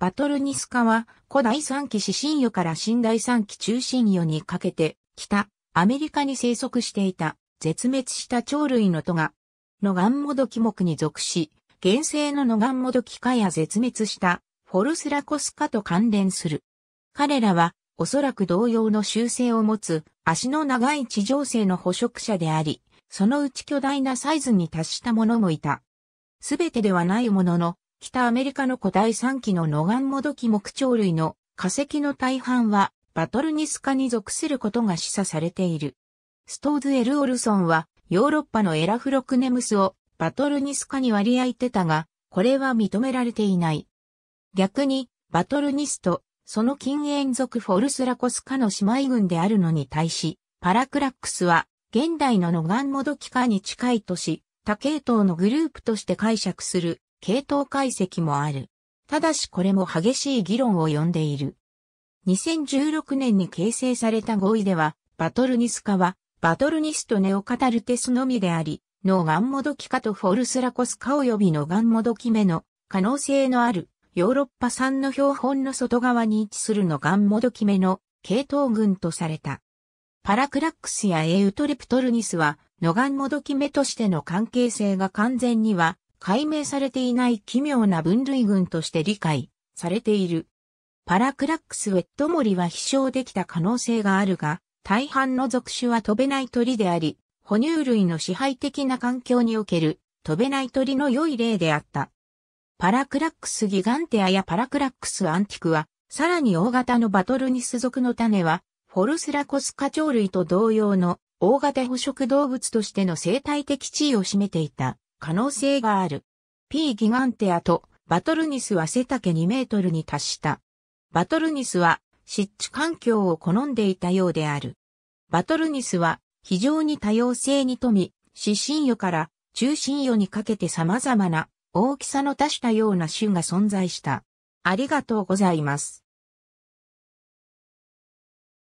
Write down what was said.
バトルニスカは古代三期四神与から新代三期中神与にかけて北アメリカに生息していた絶滅した鳥類のトガノガンモドキ目に属し原生のノガンモドキ科や絶滅したフォルスラコス科と関連する。彼らはおそらく同様の習性を持つ足の長い地上性の捕食者であり、そのうち巨大なサイズに達したものもいた。すべてではないものの、北アメリカの古代3期のノガンモドキ木鳥類の化石の大半はバトルニス科に属することが示唆されている。ストーズ・エル・オルソンはヨーロッパのエラフロクネムスをバトルニス科に割り当てたが、これは認められていない。逆に、バトルニスと、その近縁族フォルスラコス科の姉妹群であるのに対し、パラクラックスは、現代のノガンモドキ科に近いとし、多系統のグループとして解釈する系統解析もある。ただしこれも激しい議論を呼んでいる。2016年に形成された合意では、バトルニス化は、バトルニスとネオカタルテスのみであり、のガンモドキ化とフォルスラコス化及びノガンモドキ目の可能性のあるヨーロッパ産の標本の外側に位置するノガンモドキ目の系統群とされた。パラクラックスやエウトレプトルニスは、ノガンモドキ目としての関係性が完全には解明されていない奇妙な分類群として理解されている。パラクラックスウェットモリは飛翔できた可能性があるが、大半の属種は飛べない鳥であり、哺乳類の支配的な環境における飛べない鳥の良い例であった。パラクラックスギガンテアやパラクラックスアンティクは、さらに大型のバトルニス属の種は、フォルスラコスカ鳥類と同様の大型捕食動物としての生態的地位を占めていた。可能性がある。P ギガンテアとバトルニスは背丈2メートルに達した。バトルニスは湿地環境を好んでいたようである。バトルニスは非常に多様性に富み、湿針魚から中心魚にかけて様々な大きさの多種多様な種が存在した。ありがとうございます。